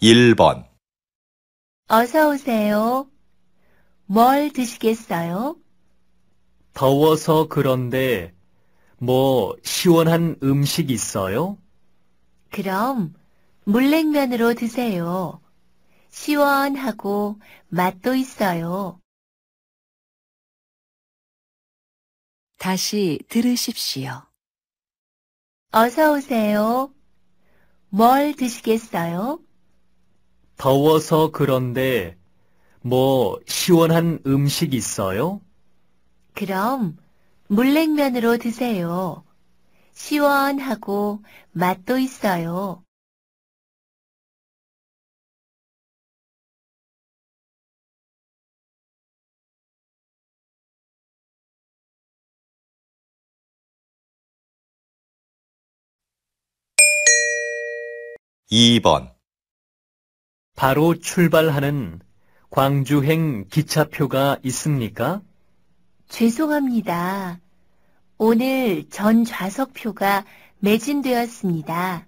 1번 어서 오세요. 뭘 드시겠어요? 더워서 그런데 뭐 시원한 음식 있어요? 그럼 물냉면으로 드세요. 시원하고 맛도 있어요. 다시 들으십시오. 어서 오세요. 뭘 드시겠어요? 더워서 그런데 뭐 시원한 음식 있어요? 그럼 물냉면으로 드세요. 시원하고 맛도 있어요. 2번 바로 출발하는 광주행 기차표가 있습니까? 죄송합니다. 오늘 전 좌석표가 매진되었습니다.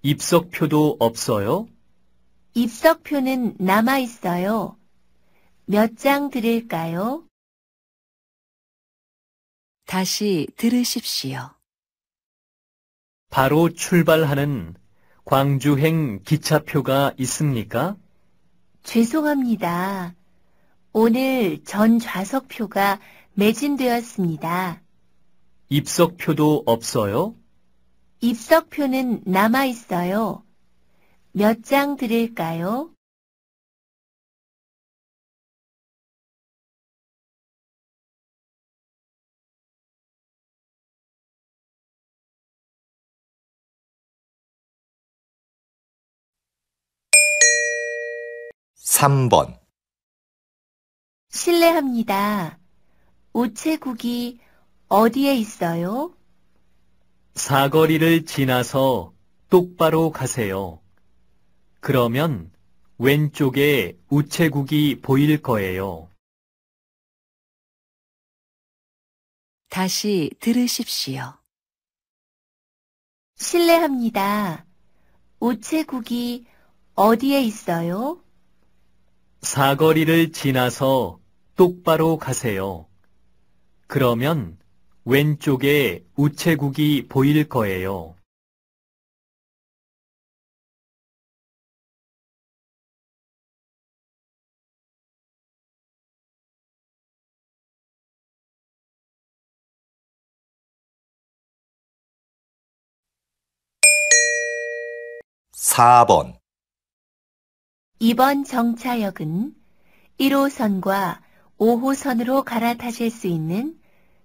입석표도 없어요? 입석표는 남아 있어요. 몇 장 드릴까요? 다시 들으십시오. 바로 출발하는 광주행 기차표가 있습니까? 죄송합니다. 오늘 전 좌석표가 매진되었습니다. 입석표도 없어요? 입석표는 남아 있어요. 몇 장 드릴까요? 3번 실례합니다. 우체국이 어디에 있어요? 사거리를 지나서 똑바로 가세요. 그러면 왼쪽에 우체국이 보일 거예요. 다시 들으십시오. 실례합니다. 우체국이 어디에 있어요? 사거리를 지나서 똑바로 가세요. 그러면 왼쪽에 우체국이 보일 거예요. 사번 이번 정차역은 1호선과 5호선으로 갈아타실 수 있는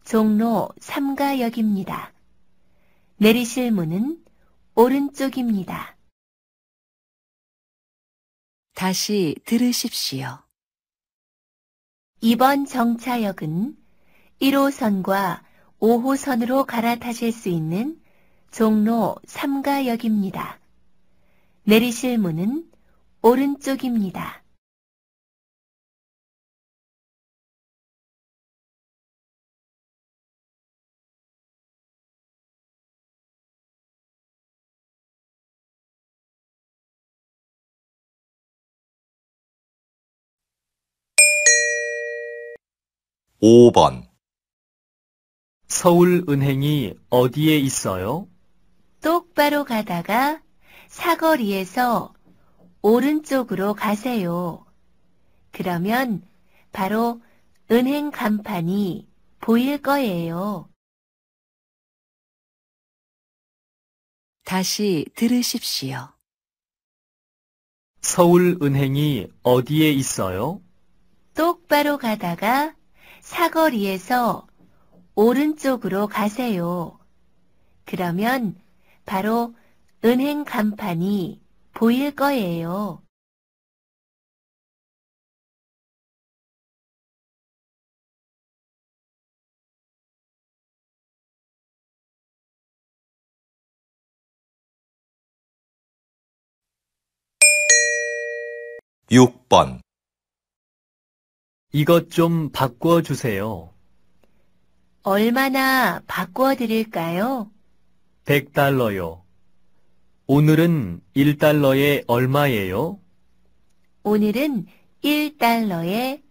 종로 3가역입니다. 내리실 문은 오른쪽입니다. 다시 들으십시오. 이번 정차역은 1호선과 5호선으로 갈아타실 수 있는 종로 3가역입니다. 내리실 문은 오른쪽입니다. 오번 서울은행이 어디에 있어요? 똑바로 가다가 사거리에서 오른쪽으로 가세요. 그러면 바로 은행 간판이 보일 거예요. 다시 들으십시오. 서울은행이 어디에 있어요? 똑바로 가다가 사거리에서 오른쪽으로 가세요. 그러면 바로 은행 간판이 보일 거예요. (6번) 이것 좀 바꿔주세요. 얼마나 바꿔 드릴까요? 100달러요. 오늘은 1달러에 얼마예요? 오늘은 1달러에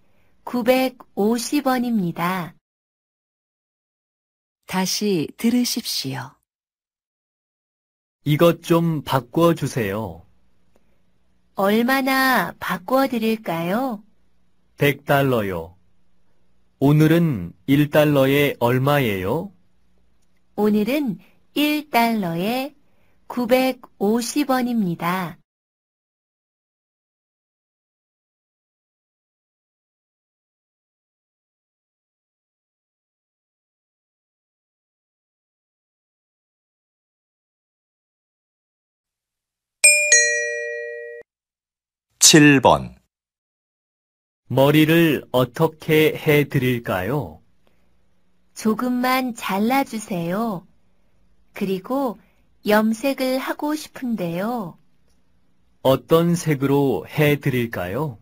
950원입니다. 다시 들으십시오. 이것 좀 바꿔주세요. 얼마나 바꿔드릴까요? 100달러요. 오늘은 1달러에 얼마예요? 오늘은 1달러에 950원입니다. 7번 머리를 어떻게 해 드릴까요? 조금만 잘라주세요. 그리고 염색을 하고 싶은데요. 어떤 색으로 해드릴까요?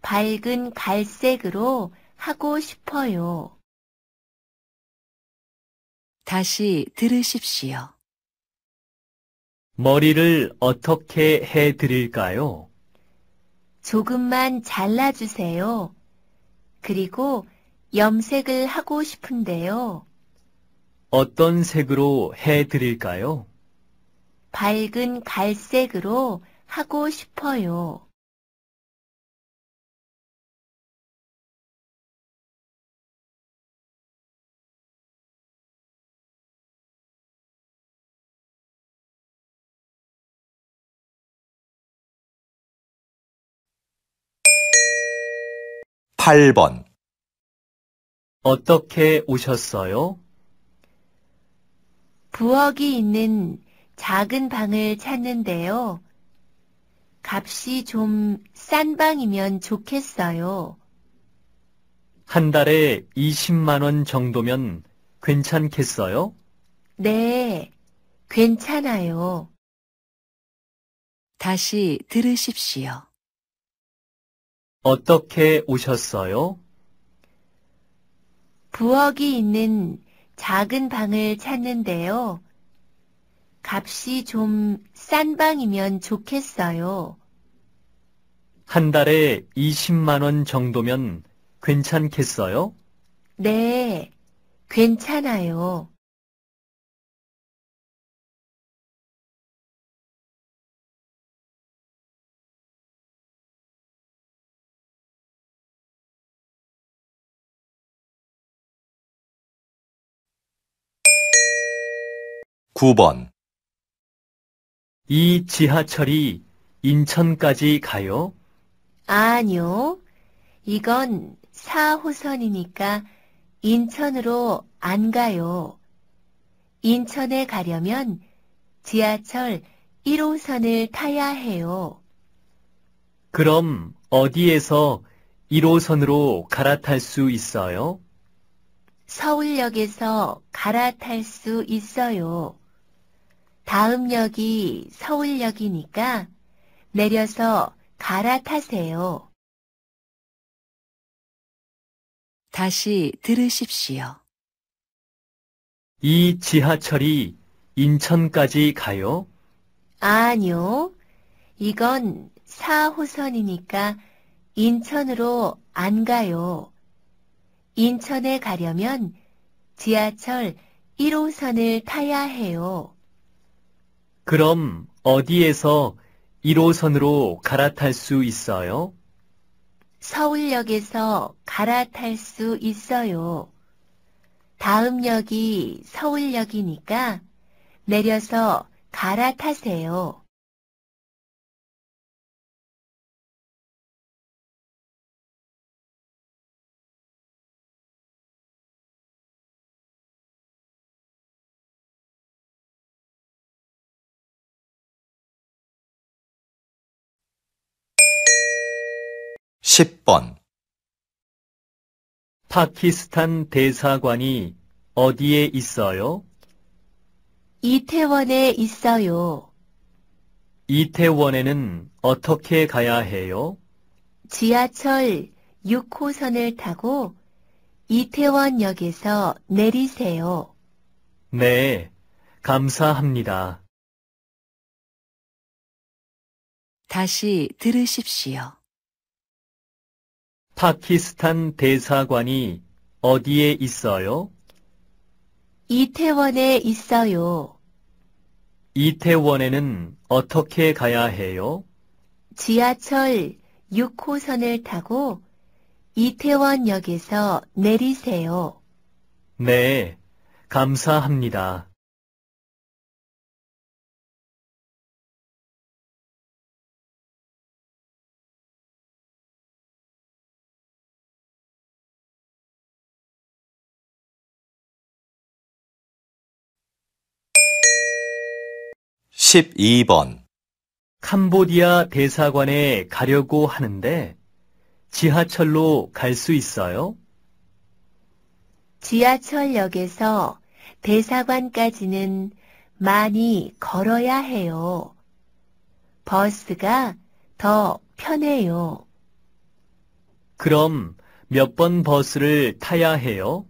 밝은 갈색으로 하고 싶어요. 다시 들으십시오. 머리를 어떻게 해드릴까요? 조금만 잘라주세요. 그리고 염색을 하고 싶은데요. 어떤 색으로 해드릴까요? 밝은 갈색으로 하고 싶어요. (8번) 어떻게 오셨어요? 부엌이 있는 작은 방을 찾는데요. 값이 좀 싼 방이면 좋겠어요. 한 달에 20만 원 정도면 괜찮겠어요? 네, 괜찮아요. 다시 들으십시오. 어떻게 오셨어요? 부엌이 있는 작은 방을 찾는데요. 값이 좀 싼 방이면 좋겠어요. 한 달에 20만원 정도면 괜찮겠어요? 네, 괜찮아요. 9번 이 지하철이 인천까지 가요? 아니요. 이건 4호선이니까 인천으로 안 가요. 인천에 가려면 지하철 1호선을 타야 해요. 그럼 어디에서 1호선으로 갈아탈 수 있어요? 서울역에서 갈아탈 수 있어요. 다음 역이 서울역이니까 내려서 갈아타세요. 다시 들으십시오. 이 지하철이 인천까지 가요? 아니요. 이건 4호선이니까 인천으로 안 가요. 인천에 가려면 지하철 1호선을 타야 해요. 그럼 어디에서 1호선으로 갈아탈 수 있어요? 서울역에서 갈아탈 수 있어요. 다음 역이 서울역이니까 내려서 갈아타세요. 10번 파키스탄 대사관이 어디에 있어요? 이태원에 있어요. 이태원에는 어떻게 가야 해요? 지하철 6호선을 타고 이태원역에서 내리세요. 네, 감사합니다. 다시 들으십시오. 파키스탄 대사관이 어디에 있어요? 이태원에 있어요. 이태원에는 어떻게 가야 해요? 지하철 6호선을 타고 이태원역에서 내리세요. 네, 감사합니다. 12번 캄보디아 대사관에 가려고 하는데 지하철로 갈 수 있어요? 지하철역에서 대사관까지는 많이 걸어야 해요. 버스가 더 편해요. 그럼 몇 번 버스를 타야 해요?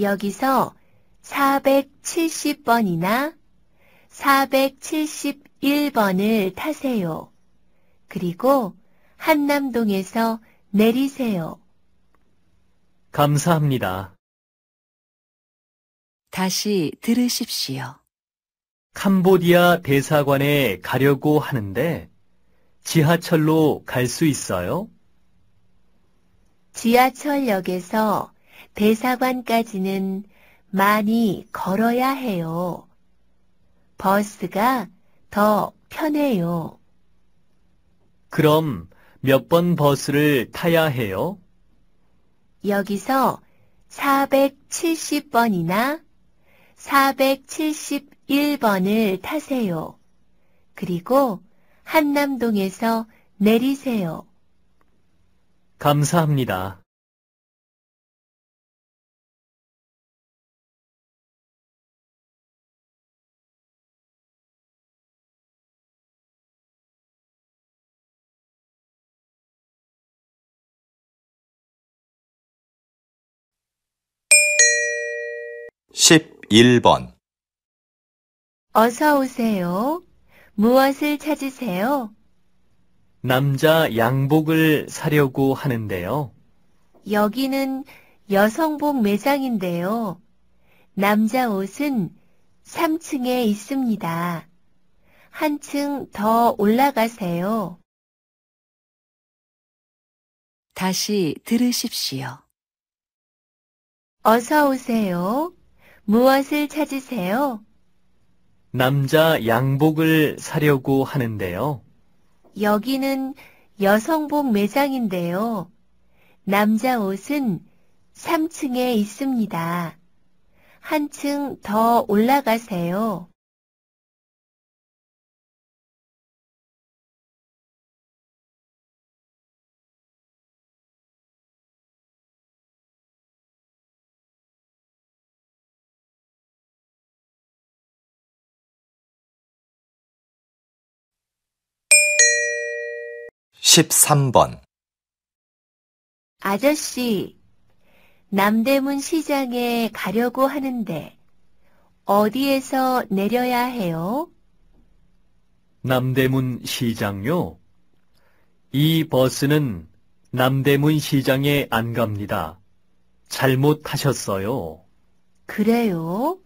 여기서 470번이나 471번을 타세요. 그리고 한남동에서 내리세요. 감사합니다. 다시 들으십시오. 캄보디아 대사관에 가려고 하는데 지하철로 갈 수 있어요? 지하철역에서 대사관까지는 많이 걸어야 해요. 버스가 더 편해요. 그럼 몇 번 버스를 타야 해요? 여기서 470번이나 471번을 타세요. 그리고 한남동에서 내리세요. 감사합니다. 11번 어서 오세요. 무엇을 찾으세요? 남자 양복을 사려고 하는데요. 여기는 여성복 매장인데요. 남자 옷은 3층에 있습니다. 한 층 더 올라가세요. 다시 들으십시오. 어서 오세요. 무엇을 찾으세요? 남자 양복을 사려고 하는데요. 여기는 여성복 매장인데요. 남자 옷은 3층에 있습니다. 한 층 더 올라가세요. 13번 아저씨, 남대문 시장에 가려고 하는데 어디에서 내려야 해요? 남대문 시장요? 이 버스는 남대문 시장에 안 갑니다. 잘못하셨어요. 그래요?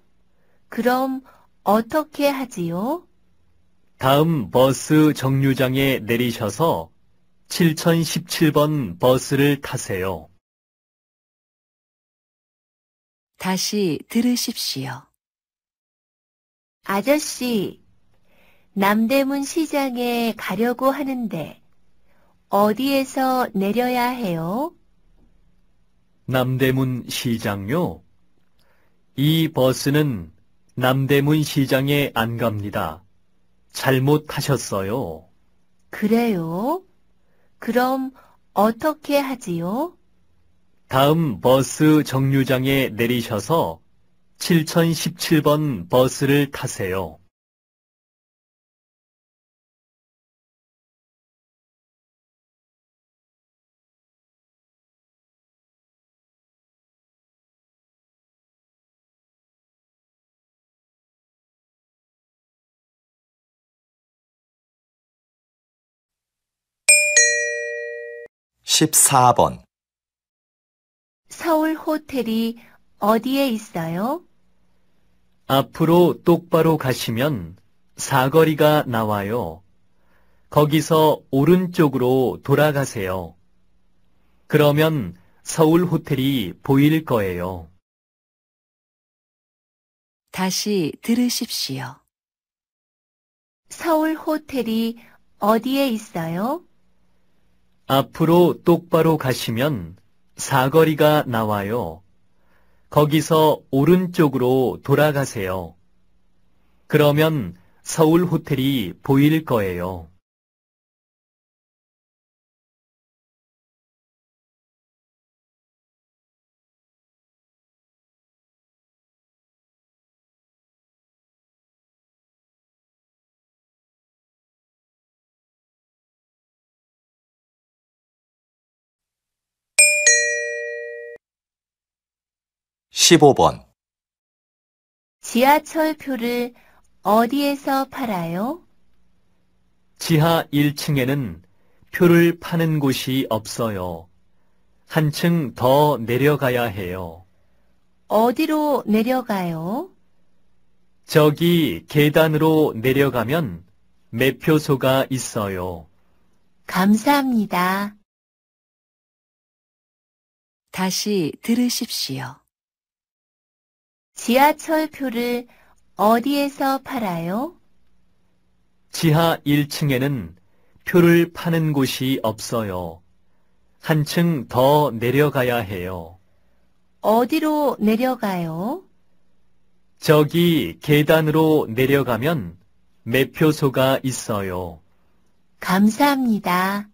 그럼 어떻게 하지요? 다음 버스 정류장에 내리셔서 7017번 버스를 타세요. 다시 들으십시오. 아저씨, 남대문 시장에 가려고 하는데 어디에서 내려야 해요? 남대문 시장요? 이 버스는 남대문 시장에 안 갑니다. 잘못타셨어요 그래요? 그럼 어떻게 하지요? 다음 버스 정류장에 내리셔서 7017번 버스를 타세요. 14번 서울 호텔이 어디에 있어요? 앞으로 똑바로 가시면 사거리가 나와요. 거기서 오른쪽으로 돌아가세요. 그러면 서울 호텔이 보일 거예요. 다시 들으십시오. 서울 호텔이 어디에 있어요? 앞으로 똑바로 가시면 사거리가 나와요. 거기서 오른쪽으로 돌아가세요. 그러면 서울 호텔이 보일 거예요. 15번 지하철표를 어디에서 팔아요? 지하 1층에는 표를 파는 곳이 없어요. 한층 더 내려가야 해요. 어디로 내려가요? 저기 계단으로 내려가면 매표소가 있어요. 감사합니다. 다시 들으십시오. 지하철표를 어디에서 팔아요? 지하 1층에는 표를 파는 곳이 없어요. 한층 더 내려가야 해요. 어디로 내려가요? 저기 계단으로 내려가면 매표소가 있어요. 감사합니다.